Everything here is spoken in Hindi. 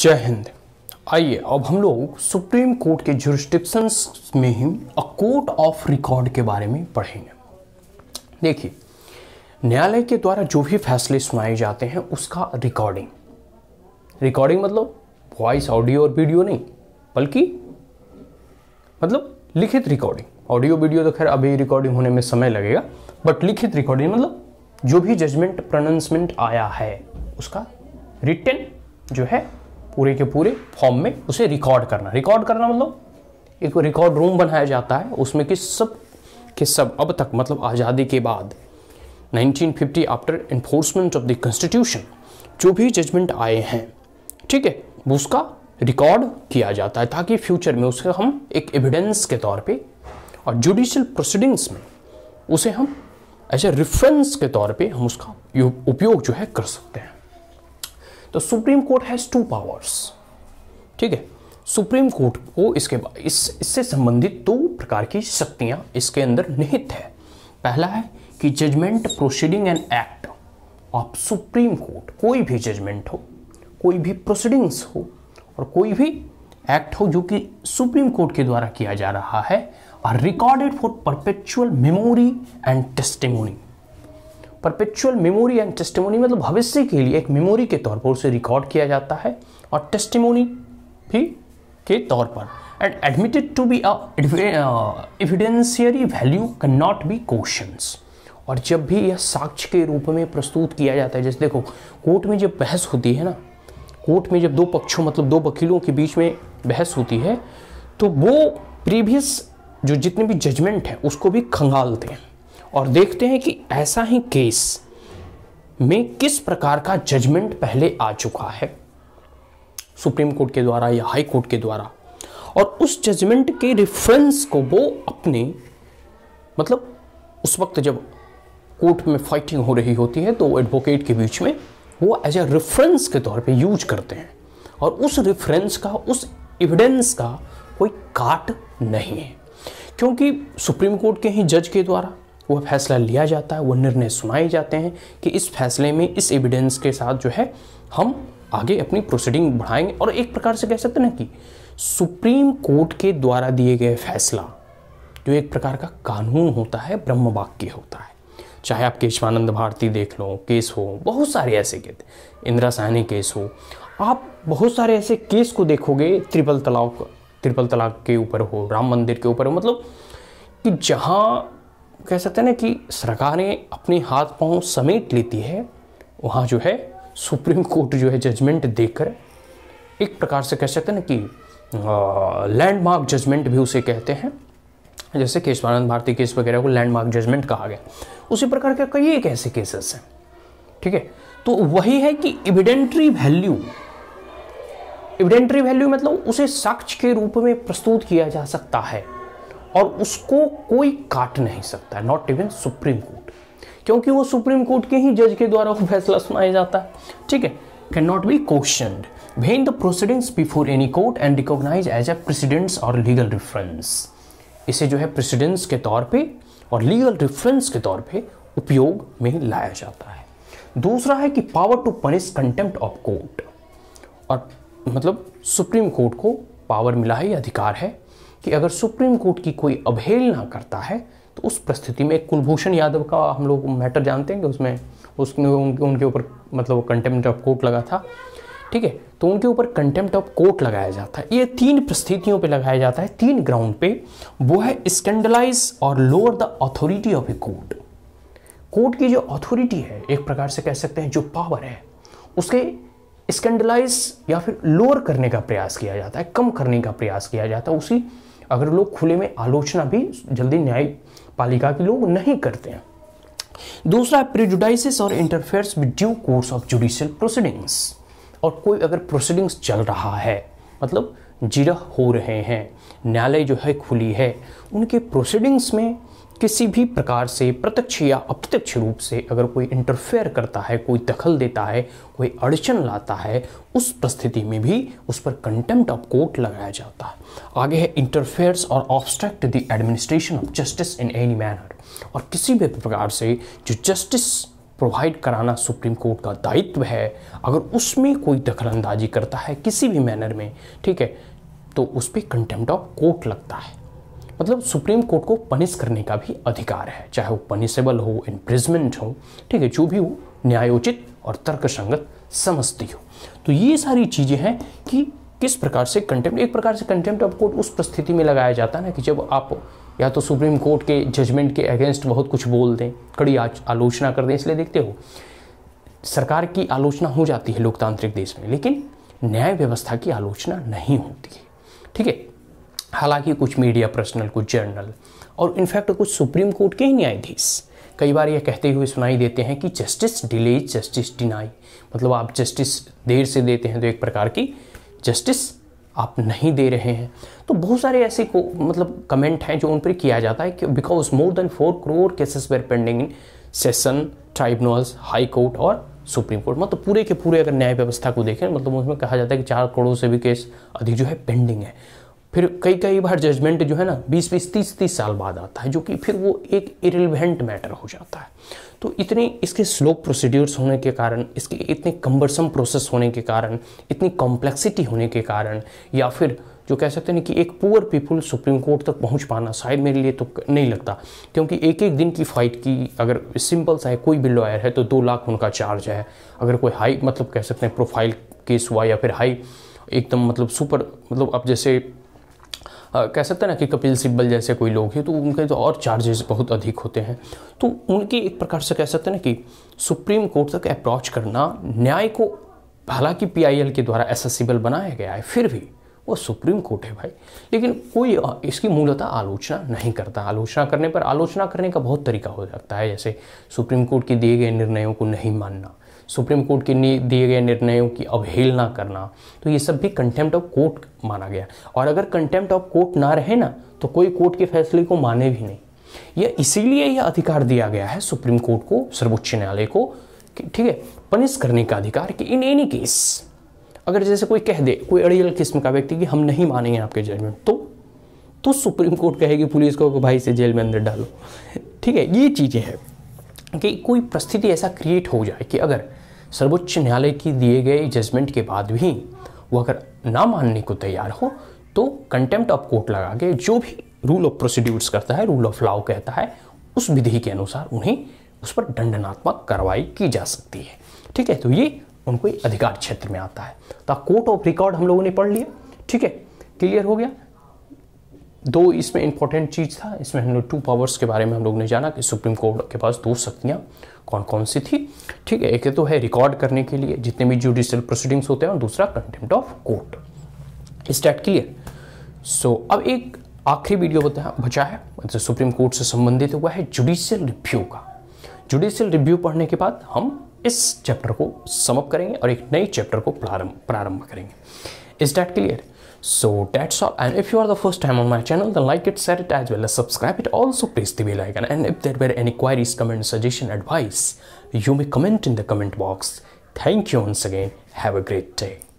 जय हिंद आइए अब हम लोग सुप्रीम कोर्ट के जुरिस्टिक्शंस में ही अ कोर्ट ऑफ रिकॉर्ड के बारे में पढ़ेंगे देखिए न्यायालय के द्वारा जो भी फैसले सुनाए जाते हैं उसका रिकॉर्डिंग रिकॉर्डिंग मतलब वॉइस ऑडियो और वीडियो नहीं बल्कि मतलब लिखित रिकॉर्डिंग ऑडियो वीडियो तो खैर अभी रिकॉर्डिंग होने में समय लगेगा बट लिखित रिकॉर्डिंग मतलब जो भी जजमेंट प्रोनाउंसमेंट आया है उसका रिटर्न जो है पूरे के पूरे फॉर्म में उसे रिकॉर्ड करना रिकॉर्ड करना मतलब एक रिकॉर्ड रूम बनाया जाता है उसमें कि सब के सब अब तक मतलब आज़ादी के बाद 1950 after enforcement of the constitution जो भी जजमेंट आए हैं ठीक है उसका रिकॉर्ड किया जाता है ताकि फ्यूचर में उसका हम एक एविडेंस के तौर पे और जुडिशल प्रोसीडिंग्स में उसे हम एज ए रेफरेंस के तौर पे हम उसका उपयोग जो है कर सकते हैं तो supreme court has two powers ठीक है सुप्रीम कोर्ट को इसके इस इससे संबंधित दो प्रकार की शक्तियां इसके अंदर निहित है पहला है कि judgement proceeding and act of supreme court कोई भी जजमेंट हो कोई भी प्रोसीडिंग्स हो और कोई भी एक्ट हो जो कि सुप्रीम कोर्ट के द्वारा किया जा रहा है are recorded for perpetual memory and testimony perpetual memory and testimony मतलब भविष्य के लिए एक मेमोरी के तौर पर उसे रिकॉर्ड किया जाता है और टेस्टिमोनी भी के तौर पर and admitted to be evidentiary value can not be question और जब भी यह साक्ष्य के रूप में प्रस्तुत किया जाता है जैसे देखो कोर्ट में जब बहस होती है ना कोर्ट में जब दो पक्षों मतलब दो वकीलों के बीच में बहस होती है तो वो प्रीवियस जो जितने भी जजमेंट है उसको भी खंगालते हैं और देखते हैं कि ऐसा ही केस में किस प्रकार का जजमेंट पहले आ चुका है सुप्रीम कोर्ट के द्वारा या हाई कोर्ट के द्वारा और उस जजमेंट के रेफरेंस को वो अपने मतलब उस वक्त जब कोर्ट में फाइटिंग हो रही होती है तो एडवोकेट के बीच में वो एज ए रेफरेंस के तौर पे यूज करते हैं और उस रेफरेंस का उस एविडेंस का कोई काट नहीं है क्योंकि सुप्रीम कोर्ट के ही जज के द्वारा वह फैसला लिया जाता है वह निर्णय सुनाए जाते हैं कि इस फैसले में इस एविडेंस के साथ जो है हम आगे अपनी प्रोसीडिंग बढ़ाएंगे और एक प्रकार से कह सकते हैं ना कि सुप्रीम कोर्ट के द्वारा दिए गए फैसला जो एक प्रकार का कानून होता है ब्रह्म वाक्य होता है चाहे आप केशवानंद भारती देख लो केस हो बहुत सारे ऐसे केस इंदिरा साहनी केस हो आप बहुत सारे ऐसे केस को देखोगे त्रिपल तलाक त्रिपल तलाक के ऊपर हो राम मंदिर के ऊपर हो मतलब कि जहाँ कह सकते हैं ना कि सरकारें अपने हाथ पाँव समेट लेती है वहाँ जो है सुप्रीम कोर्ट जो है जजमेंट देकर एक प्रकार से कह सकते हैं ना कि लैंडमार्क जजमेंट भी उसे कहते हैं जैसे केशवानंद भारती केस वगैरह को लैंडमार्क जजमेंट कहा गया उसी प्रकार के कई एक ऐसे केसेस हैं ठीक है तो वही है कि इविडेंट्री वैल्यू इविडेंट्री वैल्यू मतलब उसे साक्ष्य के रूप में प्रस्तुत किया जा सकता है और उसको कोई काट नहीं सकता नॉट इवन सुप्रीम कोर्ट क्योंकि वो सुप्रीम कोर्ट के ही जज के द्वारा वो फैसला सुनाया जाता है ठीक है can not be question when the proceedings before any court and recognise as a precedents और लीगल रेफरेंस इसे जो है प्रेसिडेंस के तौर पे और लीगल रेफरेंस के तौर पे उपयोग में लाया जाता है दूसरा है कि power to punish contempt of court और मतलब सुप्रीम कोर्ट को पावर मिला है अधिकार है कि अगर सुप्रीम कोर्ट की कोई अवहेलना करता है तो उस परिस्थिति में कुलभूषण यादव का हम लोग मैटर जानते हैं कि उसमें उसमें उनके ऊपर मतलब कंटेम्प्ट ऑफ कोर्ट लगा था ठीक है तो उनके ऊपर कंटेम्प्ट ऑफ कोर्ट लगाया जाता है ये तीन परिस्थितियों पे लगाया जाता है तीन ग्राउंड पे वो है स्कैंडलाइज और lower the authority of a court court की जो अथॉरिटी है एक प्रकार से कह सकते हैं जो पावर है उसके स्कैंडलाइज या फिर लोअर करने का प्रयास किया जाता है कम करने का प्रयास किया जाता है उसी अगर लोग खुले में आलोचना भी जल्दी न्यायपालिका के लोग नहीं करते हैं दूसरा प्रिजुडाइसिस और interferes with due course of judicial proceedings और कोई अगर प्रोसीडिंग्स चल रहा है मतलब जिरह हो रहे हैं न्यायालय जो है खुली है उनके प्रोसीडिंग्स में किसी भी प्रकार से प्रत्यक्ष या अप्रत्यक्ष रूप से अगर कोई इंटरफेयर करता है कोई दखल देता है कोई अड़चन लाता है उस परिस्थिति में भी उस पर कंटेम्प्ट ऑफ कोर्ट लगाया जाता है आगे है इंटरफेयर्स और obstruct the administration of justice in any manner और किसी भी प्रकार से जो जस्टिस प्रोवाइड कराना सुप्रीम कोर्ट का दायित्व है अगर उसमें कोई दखलंदाजी करता है किसी भी मैनर में ठीक है तो उस पर कंटेम्प्ट ऑफ कोर्ट लगता है मतलब सुप्रीम कोर्ट को पनिश करने का भी अधिकार है चाहे वो पनिशेबल हो इम्प्रिजमेंट हो ठीक है जो भी हो न्यायोचित और तर्कसंगत समझती हो तो ये सारी चीज़ें हैं कि किस प्रकार से कंटेम्प्ट एक प्रकार से कंटेम्प्ट ऑफ कोर्ट उस परिस्थिति में लगाया जाता है ना कि जब आप या तो सुप्रीम कोर्ट के जजमेंट के अगेंस्ट बहुत कुछ बोल दें कड़ी आलोचना कर दें इसलिए देखते हो सरकार की आलोचना हो जाती है लोकतांत्रिक देश में लेकिन न्याय व्यवस्था की आलोचना नहीं होती है ठीक है हालांकि कुछ मीडिया पर्सनल कुछ जर्नल और इनफैक्ट कुछ सुप्रीम कोर्ट के ही न्यायाधीश कई बार यह कहते हुए सुनाई देते हैं कि जस्टिस डिले जस्टिस डिनाई मतलब आप जस्टिस देर से देते हैं तो एक प्रकार की जस्टिस आप नहीं दे रहे हैं तो बहुत सारे ऐसे को मतलब कमेंट हैं जो उन पर किया जाता है कि because more than four crore cases were pending in session tribunals high court और सुप्रीम कोर्ट मतलब पूरे के पूरे अगर न्याय व्यवस्था को देखें मतलब उसमें कहा जाता है कि चार करोड़ से भी केस अधिक जो है पेंडिंग है फिर कई कई बार जजमेंट जो है ना बीस बीस तीस तीस साल बाद आता है जो कि फिर वो एक इरेलीवेंट मैटर हो जाता है तो इतने इसके स्लो प्रोसीड्यूर्स होने के कारण इसके इतने कम्बरसम प्रोसेस होने के कारण इतनी कॉम्प्लेक्सिटी होने के कारण या फिर जो कह सकते हैं कि एक पुअर पीपुल सुप्रीम कोर्ट तक पहुंच पाना शायद मेरे लिए तो नहीं लगता क्योंकि एक एक दिन की फ़ाइट की अगर सिंपल सा है कोई भी लॉयर है तो दो लाख उनका चार्ज है अगर कोई हाई मतलब कह सकते हैं प्रोफाइल केस हुआ या फिर हाई एकदम मतलब सुपर मतलब अब जैसे कह सकते हैं ना कि कपिल सिब्बल जैसे कोई लोग हैं तो उनके तो और चार्जेस बहुत अधिक होते हैं तो उनकी एक प्रकार से कह सकते हैं ना कि सुप्रीम कोर्ट तक अप्रोच करना न्याय को हालांकि पीआईएल के द्वारा एसेसिबल बनाया गया है फिर भी वो सुप्रीम कोर्ट है भाई लेकिन कोई इसकी मूलतः आलोचना नहीं करता आलोचना करने पर आलोचना करने का बहुत तरीका हो सकता है जैसे सुप्रीम कोर्ट के दिए गए निर्णयों को नहीं मानना सुप्रीम कोर्ट के दिए गए निर्णयों की अवहेलना करना तो ये सब भी कंटेम्प्ट ऑफ कोर्ट माना गया और अगर कंटेम्प्ट ऑफ कोर्ट ना रहे ना तो कोई कोर्ट के फैसले को माने भी नहीं यह इसीलिए यह अधिकार दिया गया है सुप्रीम कोर्ट को सर्वोच्च न्यायालय को ठीक है पनिश करने का अधिकार कि इन एनी केस अगर जैसे कोई कह दे कोई अड़ियल किस्म का व्यक्ति कि हम नहीं मानेंगे आपके जजमेंट तो तो सुप्रीम कोर्ट कहेगी पुलिस को भाई से जेल में अंदर डालो ठीक है ये चीज़ें हैं कि कोई परिस्थिति ऐसा क्रिएट हो जाए कि अगर सर्वोच्च न्यायालय की दिए गए जजमेंट के बाद भी वो अगर ना मानने को तैयार हो तो कंटेम्प्ट ऑफ कोर्ट लगा के जो भी रूल ऑफ प्रोसीड्यूर्स करता है रूल ऑफ लॉ कहता है उस विधि के अनुसार उन्हें उस पर दंडनात्मक कार्रवाई की जा सकती है ठीक है तो ये उनको अधिकार क्षेत्र में आता है तो कोर्ट ऑफ रिकॉर्ड हम लोगों ने पढ़ लिया ठीक है क्लियर हो गया दो इसमें इंपॉर्टेंट चीज़ था इसमें हम लोग टू पावर्स के बारे में हम लोग ने जाना कि सुप्रीम कोर्ट के पास दो शक्तियाँ कौन कौन सी थी ठीक है एक तो है रिकॉर्ड करने के लिए जितने भी जुडिशियल प्रोसीडिंग्स होते हैं और दूसरा कंटेंट ऑफ कोर्ट स्टैट क्लियर सो अब एक आखिरी वीडियो बता बचा है तो सुप्रीम कोर्ट से संबंधित हुआ है जुडिशियल रिव्यू का जुडिशियल रिव्यू पढ़ने के बाद हम इस चैप्टर को समअप करेंगे और एक नए चैप्टर को प्रारंभ प्रारंभ करेंगे इस that clear so that's all and if you are the first time on my channel then like it share it as well as subscribe it also press the bell icon and if there were any queries comment suggestion advice you may comment in the comment box thank you once again have a great day